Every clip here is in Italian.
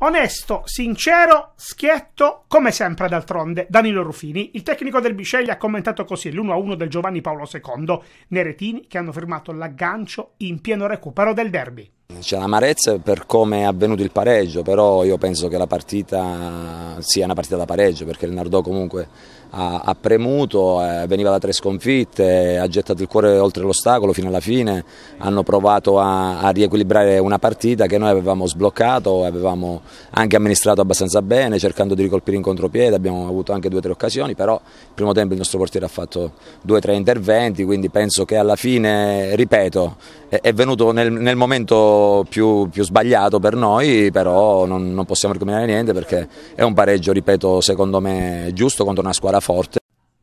Onesto, sincero, schietto, come sempre d'altronde, Danilo Ruffini, il tecnico del Bisceglie ha commentato così l'1-1 del Giovanni Paolo II, neretini che hanno firmato l'aggancio in pieno recupero del derby. C'è l'amarezza per come è avvenuto il pareggio, però io penso che la partita sia una partita da pareggio perché il Nardò comunque ha, ha premuto, eh, veniva da tre sconfitte, ha gettato il cuore oltre l'ostacolo fino alla fine, hanno provato a, a riequilibrare una partita che noi avevamo sbloccato, avevamo anche amministrato abbastanza bene cercando di ricolpire in contropiede, abbiamo avuto anche due o tre occasioni, però il primo tempo il nostro portiere ha fatto due o tre interventi, quindi penso che alla fine, ripeto, è, è venuto nel, nel momento più, più sbagliato per noi, però non, non possiamo ricominciare niente perché è un pareggio, ripeto, secondo me giusto contro una squadra forte.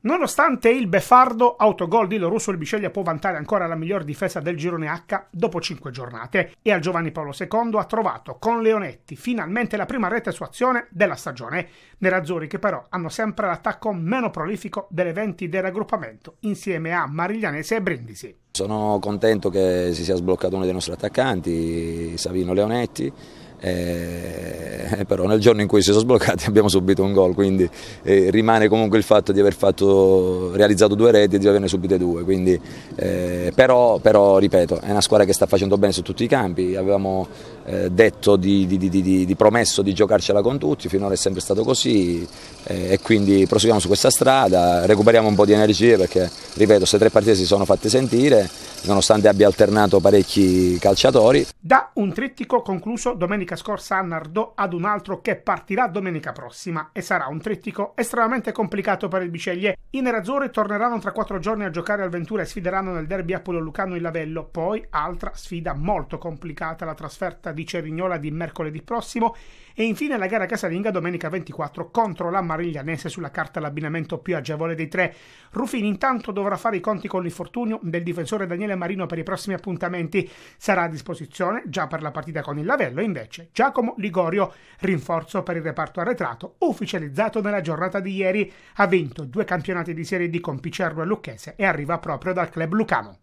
Nonostante il beffardo autogol di Lorusso, il Bisceglie può vantare ancora la miglior difesa del girone H dopo 5 giornate e al Giovanni Paolo II ha trovato con Leonetti finalmente la prima rete su azione della stagione. Nerazzurri che però hanno sempre l'attacco meno prolifico delle 20 del raggruppamento insieme a Mariglianese e Brindisi. Sono contento che si sia sbloccato uno dei nostri attaccanti, Savino Leonetti eh, eh, però nel giorno in cui si sono sbloccati abbiamo subito un gol, quindi eh, rimane comunque il fatto di aver fatto, realizzato due reti e di averne subite due, quindi, eh, però, però, ripeto è una squadra che sta facendo bene su tutti i campi, avevamo eh, detto di, di, di, di, promesso di giocarcela con tutti, finora è sempre stato così eh, e quindi proseguiamo su questa strada, recuperiamo un po' di energie perché ripeto queste tre partite si sono fatte sentire nonostante abbia alternato parecchi calciatori. Da un trittico concluso domenica domenica scorsa a Nardò ad un altro che partirà domenica prossima e sarà un trittico estremamente complicato per il Biceglie. I nerazzurri torneranno tra quattro giorni a giocare al Ventura e sfideranno nel derby Apollo-Lucano il Lavello, poi altra sfida molto complicata la trasferta di Cerignola di mercoledì prossimo e infine la gara casalinga domenica 24 contro la Mariglianese sulla carta l'abbinamento più agevole dei tre. Rufini intanto dovrà fare i conti con l'infortunio del difensore Daniele Marino per i prossimi appuntamenti. Sarà a disposizione già per la partita con il Lavello invece Croce, Giacomo Ligorio, rinforzo per il reparto arretrato, ufficializzato nella giornata di ieri, ha vinto due campionati di Serie D con Picerno e Lucchese e arriva proprio dal club lucano.